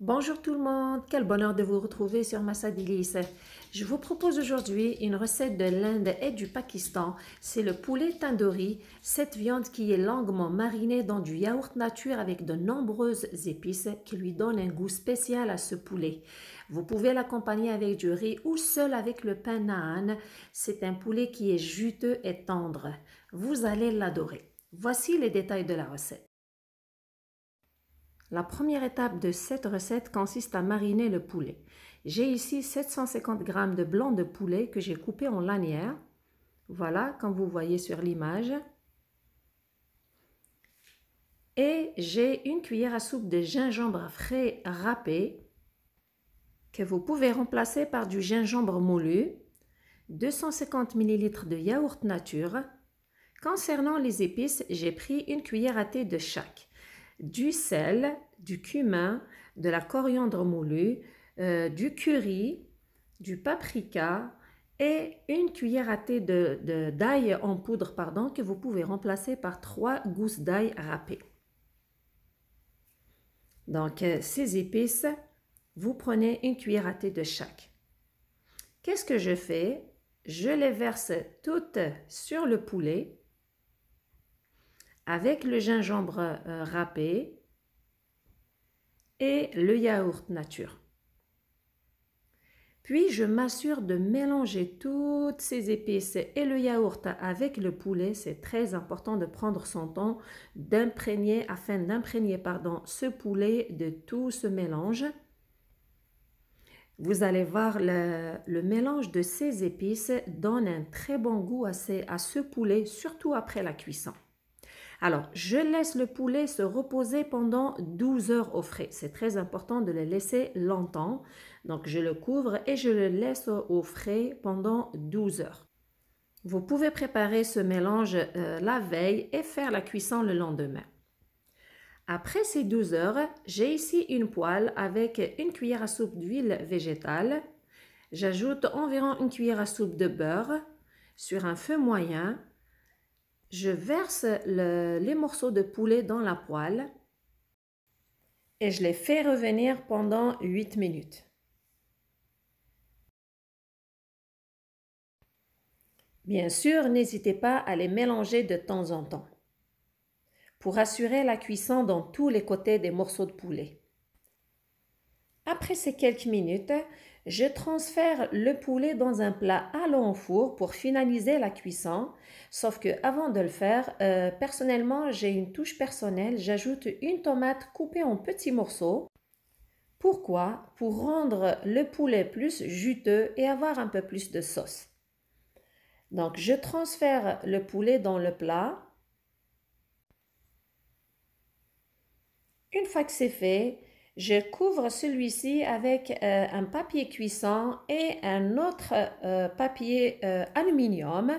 Bonjour tout le monde, quel bonheur de vous retrouver sur Massa Je vous propose aujourd'hui une recette de l'Inde et du Pakistan. C'est le poulet tandoori, cette viande qui est longuement marinée dans du yaourt nature avec de nombreuses épices qui lui donnent un goût spécial à ce poulet. Vous pouvez l'accompagner avec du riz ou seul avec le pain naan. C'est un poulet qui est juteux et tendre. Vous allez l'adorer. Voici les détails de la recette. La première étape de cette recette consiste à mariner le poulet. J'ai ici 750 g de blanc de poulet que j'ai coupé en lanières. Voilà, comme vous voyez sur l'image. Et j'ai une cuillère à soupe de gingembre frais râpé que vous pouvez remplacer par du gingembre moulu, 250 ml de yaourt nature. Concernant les épices, j'ai pris une cuillère à thé de chaque du sel, du cumin, de la coriandre moulue, euh, du curry, du paprika et une cuillère à thé de, d'ail en poudre pardon, que vous pouvez remplacer par trois gousses d'ail râpées. Donc, ces euh, épices, vous prenez une cuillère à thé de chaque. Qu'est-ce que je fais Je les verse toutes sur le poulet avec le gingembre euh, râpé et le yaourt nature. Puis je m'assure de mélanger toutes ces épices et le yaourt avec le poulet. C'est très important de prendre son temps d'imprégner afin d'imprégner pardon ce poulet de tout ce mélange. Vous allez voir le, mélange de ces épices donne un très bon goût à ce poulet, surtout après la cuisson. Alors, je laisse le poulet se reposer pendant 12 heures au frais. C'est très important de le laisser longtemps. Donc, je le couvre et je le laisse au frais pendant 12 heures. Vous pouvez préparer ce mélange euh, la veille et faire la cuisson le lendemain. Après ces 12 heures, j'ai ici une poêle avec une cuillère à soupe d'huile végétale. J'ajoute environ une cuillère à soupe de beurre sur un feu moyen je verse les morceaux de poulet dans la poêle et je les fais revenir pendant 8 minutes. Bien sûr, n'hésitez pas à les mélanger de temps en temps pour assurer la cuisson dans tous les côtés des morceaux de poulet. Après ces quelques minutes, je transfère le poulet dans un plat à au four pour finaliser la cuisson. Sauf que avant de le faire, euh, personnellement, j'ai une touche personnelle. J'ajoute une tomate coupée en petits morceaux. Pourquoi Pour rendre le poulet plus juteux et avoir un peu plus de sauce. Donc, je transfère le poulet dans le plat. Une fois que c'est fait, je couvre celui-ci avec euh, un papier cuisson et un autre euh, papier euh, aluminium.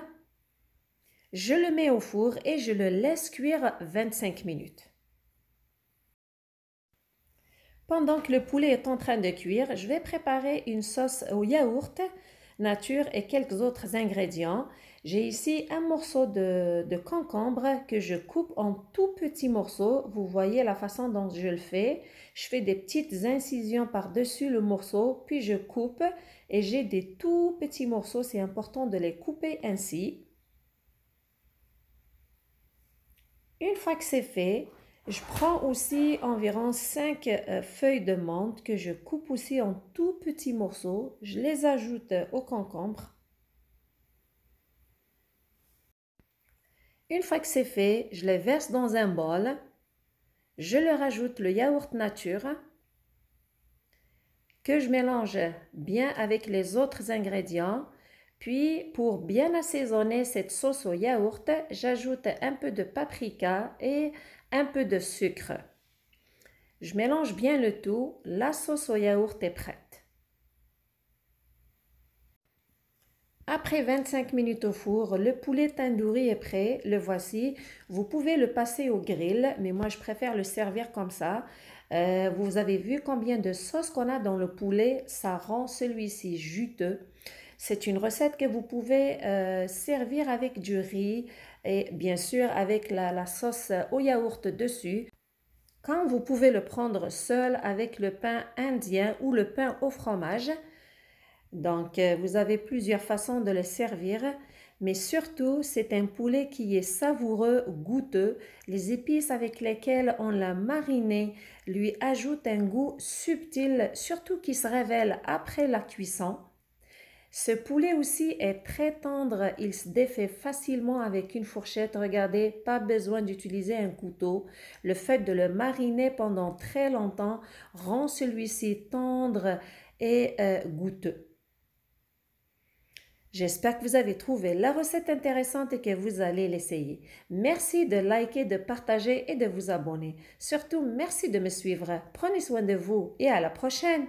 Je le mets au four et je le laisse cuire 25 minutes. Pendant que le poulet est en train de cuire, je vais préparer une sauce au yaourt nature et quelques autres ingrédients. J'ai ici un morceau de, concombre que je coupe en tout petits morceaux. Vous voyez la façon dont je le fais. Je fais des petites incisions par-dessus le morceau, puis je coupe et j'ai des tout petits morceaux. C'est important de les couper ainsi. Une fois que c'est fait, je prends aussi environ 5 euh, feuilles de menthe que je coupe aussi en tout petits morceaux. Je les ajoute au concombre Une fois que c'est fait, je les verse dans un bol. Je leur ajoute le yaourt nature que je mélange bien avec les autres ingrédients. Puis, pour bien assaisonner cette sauce au yaourt, j'ajoute un peu de paprika et un peu de sucre. Je mélange bien le tout. La sauce au yaourt est prête. Après 25 minutes au four, le poulet tandoori est prêt, le voici. Vous pouvez le passer au grill, mais moi je préfère le servir comme ça. Euh, vous avez vu combien de sauce qu'on a dans le poulet, ça rend celui-ci juteux. C'est une recette que vous pouvez euh, servir avec du riz et bien sûr avec la sauce au yaourt dessus. Quand vous pouvez le prendre seul avec le pain indien ou le pain au fromage, donc, euh, vous avez plusieurs façons de le servir, mais surtout, c'est un poulet qui est savoureux, goûteux. Les épices avec lesquelles on l'a mariné lui ajoutent un goût subtil, surtout qui se révèle après la cuisson. Ce poulet aussi est très tendre, il se défait facilement avec une fourchette. Regardez, pas besoin d'utiliser un couteau. Le fait de le mariner pendant très longtemps rend celui-ci tendre et euh, goûteux. J'espère que vous avez trouvé la recette intéressante et que vous allez l'essayer. Merci de liker, de partager et de vous abonner. Surtout, merci de me suivre. Prenez soin de vous et à la prochaine.